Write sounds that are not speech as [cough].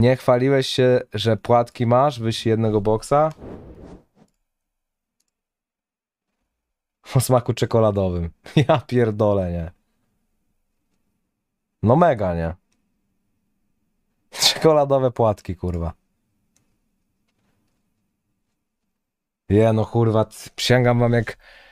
Nie chwaliłeś się, że płatki masz, wyś jednego boksa? O smaku czekoladowym. [laughs] Ja pierdolę, nie. No mega, nie. Czekoladowe płatki, kurwa. Je, no kurwa, przysięgam wam jak...